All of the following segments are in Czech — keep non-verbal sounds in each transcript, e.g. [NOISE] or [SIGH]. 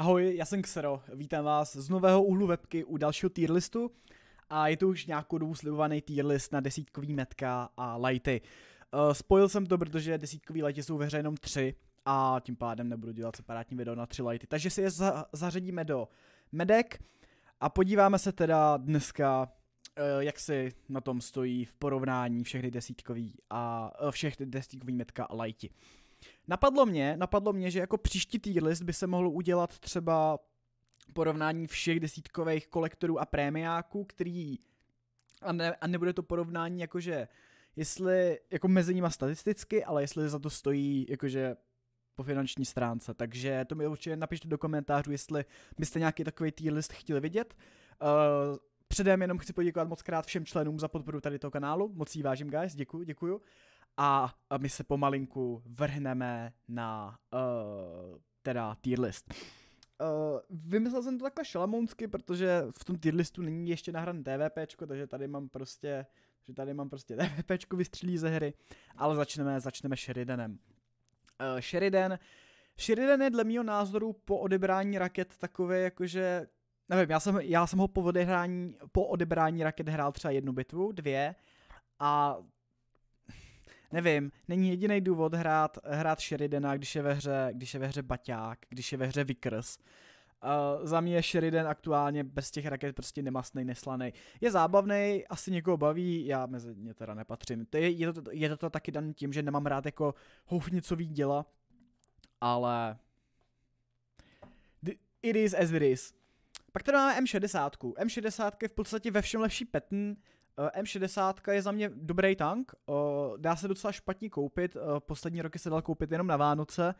Ahoj, já jsem Xero, vítám vás z nového úhlu webky u dalšího tier listu a je to už nějakou dobu slibovaný tier list na desítkový metka a lighty. Eh, spojil jsem to, protože desítkový lighty jsou ve hře jenom tři a tím pádem nebudu dělat separátní video na tři lighty, takže si je za- zařadíme do medek a podíváme se teda dneska, eh, jak si na tom stojí v porovnání všechny desítkový a eh, všechny desítkový metka a lighty. Napadlo mě, napadlo mě, že jako příští tier list by se mohlo udělat třeba porovnání všech desítkových kolektorů a prémiáků, který a, ne, a nebude to porovnání jakože jestli, jako mezi nima statisticky, ale jestli za to stojí jakože po finanční stránce, takže to mi určitě napište do komentářů, jestli byste nějaký takový tier list chtěli vidět. Uh, předem jenom chci poděkovat moc krát všem členům za podporu tady toho kanálu, moc jí vážím guys, děkuju, děkuju a my se pomalinku vrhneme na uh, teda tier list. Uh, vymyslel jsem to takhle šalamounsky, protože v tom tier listu není ještě nahran DVP, takže tady mám prostě, že tady mám prostě DVP [LAUGHS] vystřelí ze hry, ale začneme, začneme Sheridanem. Uh, Sheridan, Sheridan je dle mého názoru po odebrání raket takové, jakože nevím, já jsem, já jsem ho po, odehrání, po odebrání raket hrál třeba jednu bitvu, dvě a nevím, není jediný důvod hrát, hrát Sheridana, když je ve hře, když je ve hře Baťák, když je ve hře Vickers. Uh, za mě je Sheridan aktuálně bez těch raket prostě nemastnej, neslaný. Je zábavný, asi někoho baví, já mezi ně teda nepatřím. To je, je, to, je to, to taky dan tím, že nemám rád jako houfnicový děla, ale it is as it is. Pak tady máme M60. M60 je v podstatě ve všem lepší petn, Eh, M60 je za mě dobrý tank, eh, dá se docela špatně koupit, eh, poslední roky se dal koupit jenom na Vánoce,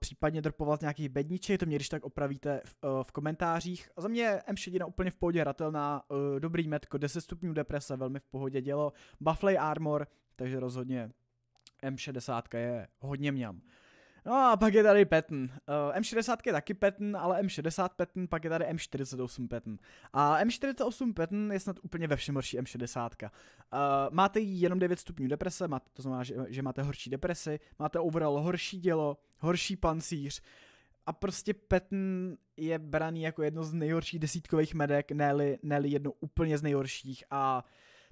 případně dropovat z nějakých bedniček, to mě když tak opravíte v, komentářích. za mě M60 úplně v pohodě hratelná, dobrý metko, 10 stupňů deprese, velmi v pohodě dělo, buffley armor, takže rozhodně M60 je hodně mňam. No a pak je tady Patton. Uh, eh, M60 je taky Patton, ale M60 Patton, pak je tady M48 Patton. A M48 Patton je snad úplně ve všem horší M60. Uh, eh, máte jenom 9 stupňů deprese, máte, to znamená, že, že máte horší depresi, máte overall horší dělo, horší pancíř. A prostě Patton je braný jako jedno z nejhorších desítkových medek, neli, neli jedno úplně z nejhorších a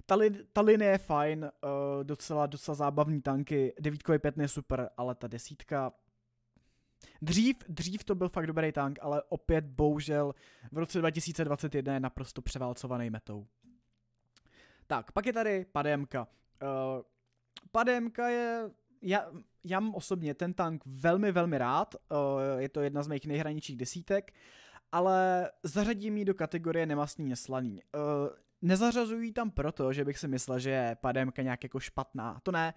ta, li, ta linie je fajn, uh, docela, docela zábavní tanky, devítkový pětný je super, ale ta desítka, Dřív, dřív to byl fakt dobrý tank, ale opět bohužel v roce 2021 je naprosto převálcovaný metou. Tak, pak je tady Pademka. Uh, Pademka je... Já, já mám osobně ten tank velmi, velmi rád. Uh, je to jedna z mých nejhraničích desítek, ale zařadím ji do kategorie nemastný neslaný. Uh, eh, nezařazují tam proto, že bych si myslel, že je Pademka nějak jako špatná. To ne,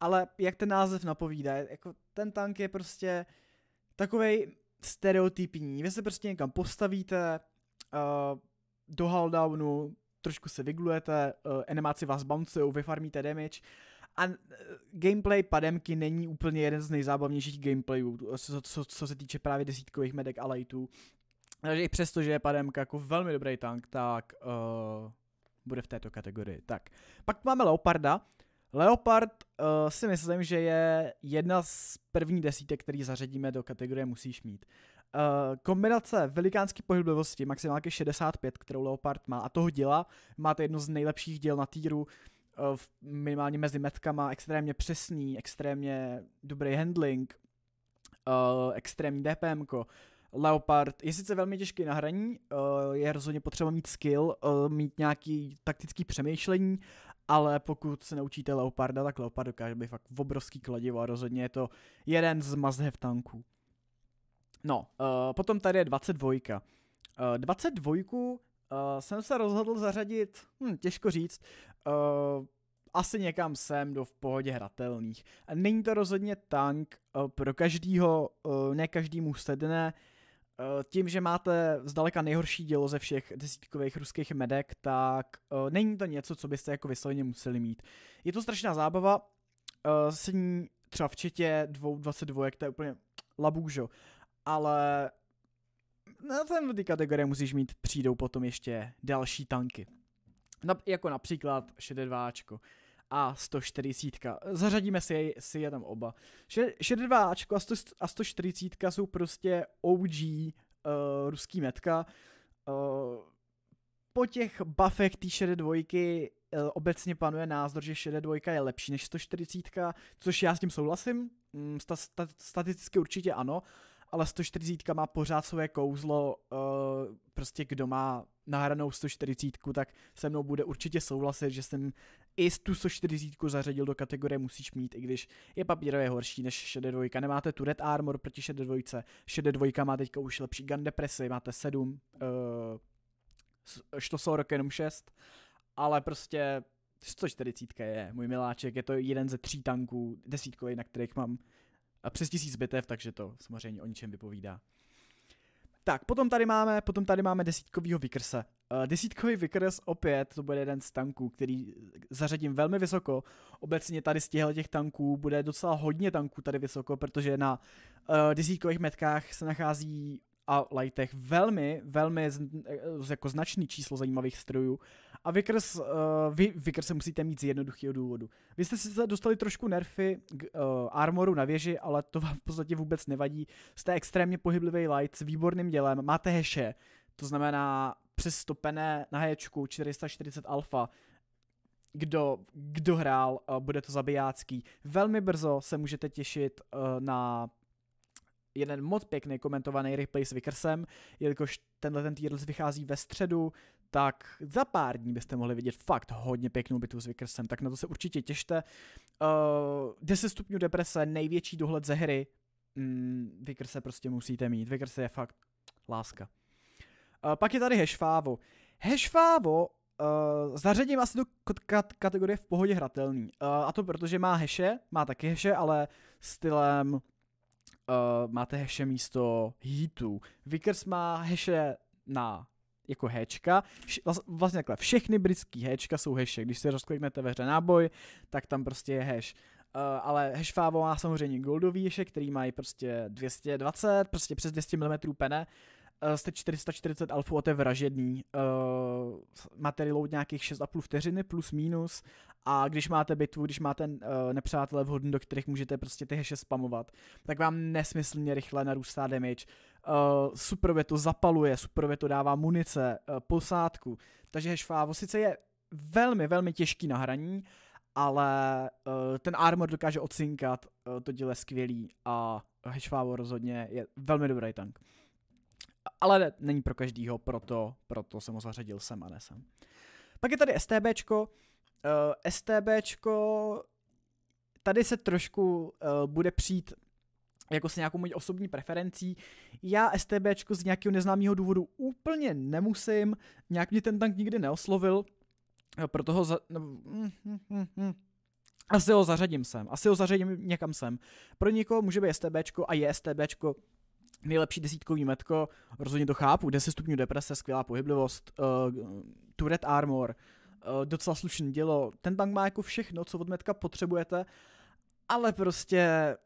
ale jak ten název napovídá, jako ten tank je prostě... Uh, takovej stereotypní. Vy se prostě někam postavíte, uh, do haldownu, trošku se vyglujete, uh, animáci vás bounceou, vyfarmíte damage a uh, gameplay pademky není úplně jeden z nejzábavnějších gameplayů, co, co, co se týče právě desítkových medek a lightů. Takže i přesto, že je pademka jako velmi dobrý tank, tak uh, bude v této kategorii. Tak. Pak máme Leoparda, Leopard uh, si myslím, že je jedna z prvních desítek, který zařadíme do kategorie musíš mít. Uh, kombinace velikánské pohyblivosti, maximálně 65, kterou Leopard má a toho děla, máte jedno z nejlepších děl na týru, uh, minimálně mezi metkama, extrémně přesný, extrémně dobrý handling, uh, extrémní DPM. -ko. Leopard je sice velmi těžký na hraní, uh, je rozhodně potřeba mít skill, uh, mít nějaký taktický přemýšlení, ale pokud se naučíte Leoparda, tak Leopard dokáže být fakt obrovský kladivo a rozhodně je to jeden z must have tanků. No, uh, potom tady je 22. Uh, 22 uh, jsem se rozhodl zařadit, hm, těžko říct, uh, asi někam sem do v pohodě hratelných. Není to rozhodně tank uh, pro každýho, uh, ne každému sedne, uh, Eh, tím, že máte zdaleka nejhorší dílo ze všech desítkových ruských medek, tak uh, není to něco, co byste jako vysloveně museli mít. Je to strašná zábava, uh, eh, s ní třeba v četě to je úplně labůžo, ale na ten ty kategorie musíš mít, přijdou potom ještě další tanky. Na, jako například šedé Uh, a 140. Zařadíme si je, si je tam oba. 62 a, a 140 jsou prostě OG uh, eh, ruský metka. Uh, po těch buffech té šedé dvojky uh, eh, obecně panuje názor, že šedé dvojka je lepší než 140, což já s tím souhlasím, um, sta, sta, statisticky určitě ano, ale 140 má pořád své kouzlo, uh, prostě kdo má nahranou 140, tak se mnou bude určitě souhlasit, že jsem i tu 140 zařadil do kategorie musíš mít, i když je papírově horší než šedé dvojka. Nemáte tu Red Armor proti šedé dvojce, šedé dvojka má teďka už lepší gun depresi, máte 7, uh, eh, to rok jenom 6, ale prostě 140 je můj miláček, je to jeden ze tří tanků, desítkový, na kterých mám a přes tisíc bitev, takže to samozřejmě o ničem vypovídá. Tak, potom tady máme, potom tady máme desítkovýho Uh, Desítkový Vikers opět, to bude jeden z tanků, který zařadím velmi vysoko. Obecně tady z těch tanků bude docela hodně tanků tady vysoko, protože na uh, desítkových metkách se nachází a lightech velmi, velmi eh, jako značný číslo zajímavých strojů. A Vickers, uh, vy Vickerse musíte mít z jednoduchého důvodu. Vy jste si dostali trošku nerfy k uh, armoru na věži, ale to vám v podstatě vůbec nevadí. Jste extrémně pohyblivý light s výborným dělem, máte heše, to znamená přestopené na heječku 440 alfa, kdo, kdo hrál, bude to zabijácký. Velmi brzo se můžete těšit na jeden moc pěkný komentovaný replay s Vickersem, jelikož tenhle ten Tearless vychází ve středu, tak za pár dní byste mohli vidět fakt hodně pěknou bitvu s Vickersem, tak na to se určitě těšte. Uh, eh, 10 stupňů deprese, největší dohled ze hry, mm, Vickerse prostě musíte mít, Vickerse je fakt láska. Uh, pak je tady Hešfávo. Hešfávo Uh, eh, zařadím asi do kategorie v pohodě hratelný. Uh, a to protože má heše, má taky heše, ale stylem uh, máte heše místo heatu. Vickers má heše na jako hečka. Vlastně takhle, všechny britský hečka jsou heše. Když se rozkliknete ve hře náboj, tak tam prostě je hash. Eh, uh, ale hashfavo má samozřejmě goldový ješek, který mají prostě 220, prostě přes 200 mm pene, z té 440 alfu to je vražední. Uh, eh, máte reload nějakých 6,5 vteřiny plus minus a když máte bitvu, když máte uh, eh, nepřátelé vhodný, do kterých můžete prostě ty heše spamovat, tak vám nesmyslně rychle narůstá damage. Uh, superově to zapaluje, superově to dává munice, uh, posádku, takže hešfávo sice je velmi, velmi těžký na hraní, ale uh, ten armor dokáže ocinkat, uh, to děle skvělý a hešfávo rozhodně je velmi dobrý tank. Ale není pro každýho, proto, proto jsem ho zařadil sem a nesem. Pak je tady STBčko. Uh, eh, STBčko tady se trošku uh, bude přijít jako se nějakou mojí osobní preferencí. Já STBčko z nějakého neznámého důvodu úplně nemusím, nějak mě ten tank nikdy neoslovil, eh, proto ho za... mm, mm, mm, asi ho zařadím sem, asi ho zařadím někam sem. Pro někoho může být STBčko a je STBčko nejlepší desítkový metko, rozhodně to chápu, 10 stupňů deprese, skvělá pohyblivost, uh, eh, turret armor, uh, docela slušné dělo, ten tank má jako všechno, co od metka potřebujete, ale prostě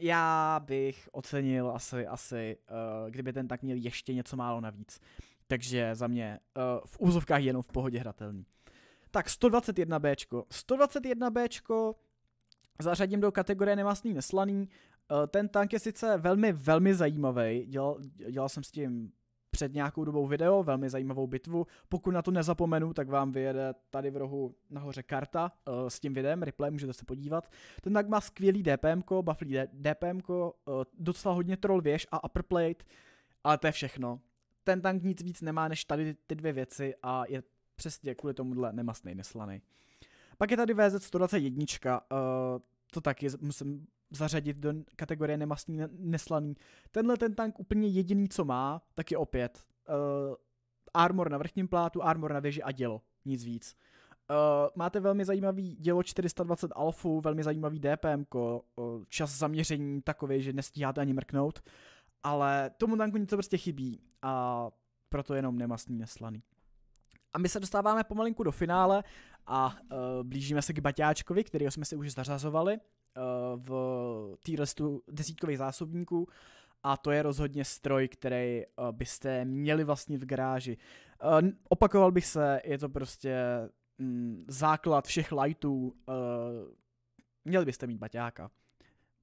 já bych ocenil asi, asi uh, kdyby ten tank měl ještě něco málo navíc. Takže za mě uh, v úzovkách jenom v pohodě hratelný. Tak 121B. 121B zařadím do kategorie nemastný neslaný. Eh, ten tank je sice velmi, velmi zajímavý. Dělal, dělal jsem s tím před nějakou dobou video, velmi zajímavou bitvu. Pokud na to nezapomenu, tak vám vyjede tady v rohu nahoře karta uh, s tím videem, replay, můžete se podívat. Ten tank má skvělý DPM, bufflý DPM, uh, eh, docela hodně troll věž a upper plate, ale to je všechno. Ten tank nic víc nemá než tady ty dvě věci a je přesně kvůli tomuhle nemastnej, neslaný. Pak je tady VZ 121, uh, to taky musím zařadit do kategorie nemastný, neslaný. Tenhle ten tank úplně jediný, co má, tak je opět uh, armor na vrchním plátu, armor na věži a dělo. Nic víc. Uh, máte velmi zajímavý dělo 420 alfu, velmi zajímavý DPM, uh, eh, čas zaměření takový, že nestíháte ani mrknout, ale tomu tanku něco prostě chybí a proto jenom nemastný neslaný. A my se dostáváme pomalinku do finále a uh, blížíme se k Baťáčkovi, kterého jsme si už zařazovali uh, v té listu desítkových zásobníků a to je rozhodně stroj, který uh, byste měli vlastnit v garáži. Uh, opakoval bych se, je to prostě mm, základ všech lightů, uh, měli byste mít baťáka.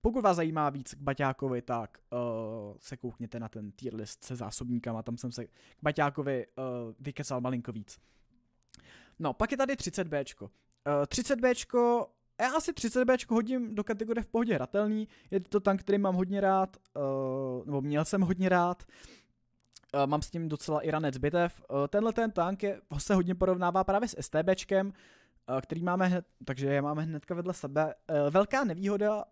Pokud vás zajímá víc k Baťákovi, tak uh, se koukněte na ten tier list se zásobníkama, tam jsem se k Baťákovi uh, vykecal malinko víc. No, pak je tady 30 b Uh, 30 b já asi 30 b hodím do kategorie v pohodě hratelný, je to tank, který mám hodně rád, uh, nebo měl jsem hodně rád, uh, mám s ním docela i ranec bitev. Uh, tenhle ten tank je, se hodně porovnává právě s STB, uh, který máme hned, takže je máme hnedka vedle sebe. Uh, velká nevýhoda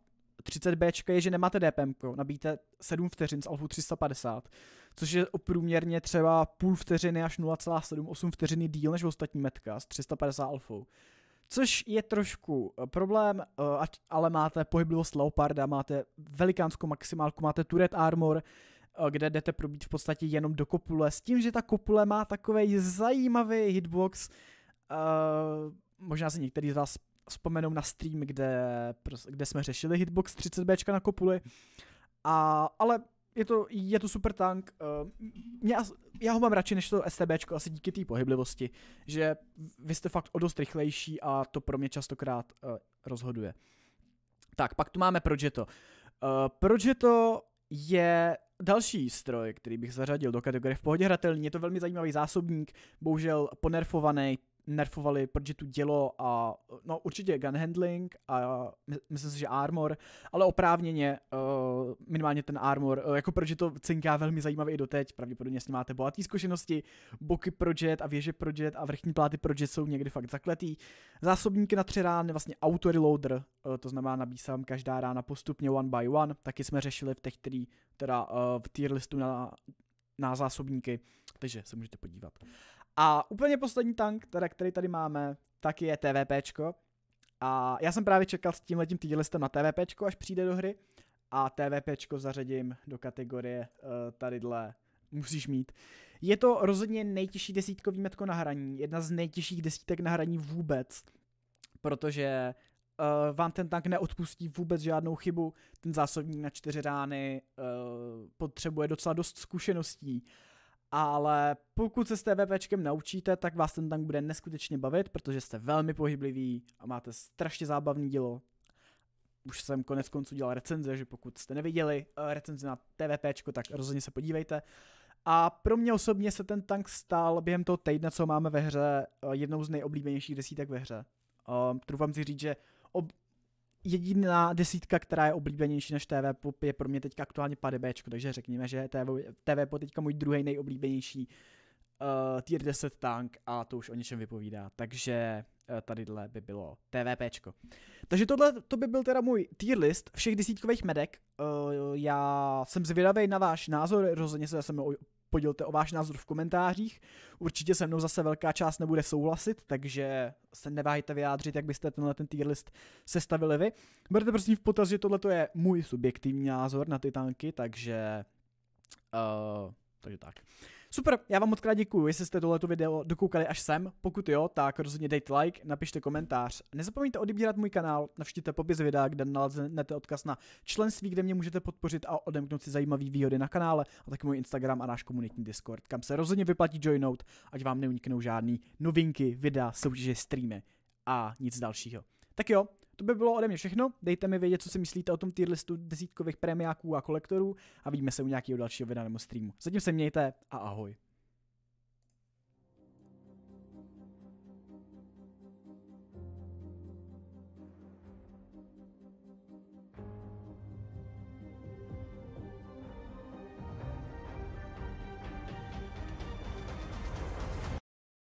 30B je, že nemáte DPM, nabíte 7 vteřin z Alfu 350, což je průměrně třeba půl vteřiny až 0,78 vteřiny díl než ostatní metka s 350 alfou. Což je trošku eh, problém, eh, ale máte pohyblivost Leoparda, máte velikánskou maximálku, máte turret armor, eh, kde jdete probít v podstatě jenom do kopule, s tím, že ta kopule má takový zajímavý hitbox, možná si některý z vás vzpomenou na stream, kde, kde jsme řešili hitbox 30B na kopuli, a, ale je to, je to super tank. Uh, mě, já ho mám radši než to STBčko, asi díky té pohyblivosti, že vy jste fakt o dost rychlejší a to pro mě častokrát uh, rozhoduje. Tak, pak tu máme Projeto. Uh, eh, Proč je další stroj, který bych zařadil do kategorie v pohodě hratelný. Je to velmi zajímavý zásobník, bohužel ponerfovaný nerfovali, protože tu dělo a no určitě gun handling a myslím si, že armor, ale oprávněně uh, minimálně ten armor, uh, jako protože to cinká velmi zajímavě i doteď, pravděpodobně s ním máte bohaté zkušenosti, boky pro jet a věže pro jet a vrchní pláty pro jet jsou někdy fakt zakletý, zásobníky na tři rány, vlastně auto reloader, uh, eh, to znamená nabísám každá rána postupně one by one, taky jsme řešili v těch, který teda uh, v tier listu na, na zásobníky, takže se můžete podívat. A úplně poslední tank, teda, který tady máme, tak je TVPčko. A já jsem právě čekal s tímhletím tier listem na TVPčko, až přijde do hry. A TVPčko zařadím do kategorie uh, tadyhle musíš mít. Je to rozhodně nejtěžší desítkový metko na hraní, jedna z nejtěžších desítek na hraní vůbec, protože uh, vám ten tank neodpustí vůbec žádnou chybu, ten zásobník na čtyři rány uh, potřebuje docela dost zkušeností ale pokud se s TVPčkem naučíte, tak vás ten tank bude neskutečně bavit, protože jste velmi pohybliví a máte strašně zábavný dílo. Už jsem konec konců dělal recenze, že pokud jste neviděli eh, recenzi na TVPčko, tak rozhodně se podívejte. A pro mě osobně se ten tank stal během toho týdne, co máme ve hře, eh, jednou z nejoblíbenějších desítek ve hře. Um, eh, trufám si říct, že ob- jediná desítka, která je oblíbenější než TV Pop, je pro mě teď aktuálně PDB, takže řekněme, že TV, TV Pop teďka můj druhý nejoblíbenější uh, tier 10 tank a to už o něčem vypovídá. Takže uh, tadyhle by bylo TVPčko. Takže tohle to by byl teda můj tier list všech desítkových medek. Uh, já jsem zvědavý na váš názor, rozhodně se zase jsem podělte o váš názor v komentářích. Určitě se mnou zase velká část nebude souhlasit, takže se neváhejte vyjádřit, jak byste tenhle ten tier list sestavili vy. Berte prosím v potaz, že tohle je můj subjektivní názor na ty tanky, takže... Uh, takže tak. Super, já vám moc krát děkuji, jestli jste tohleto video dokoukali až sem. Pokud jo, tak rozhodně dejte like, napište komentář. Nezapomeňte odebírat můj kanál, navštívte popis videa, kde naleznete odkaz na členství, kde mě můžete podpořit a odemknout si zajímavé výhody na kanále a taky můj Instagram a náš komunitní Discord, kam se rozhodně vyplatí joinout, ať vám neuniknou žádný novinky, videa, soutěže, streamy a nic dalšího. Tak jo, to by bylo ode mě všechno. Dejte mi vědět, co si myslíte o tom tier listu desítkových premiáků a kolektorů a vidíme se u nějakého dalšího videa nebo streamu. Zatím se mějte a ahoj.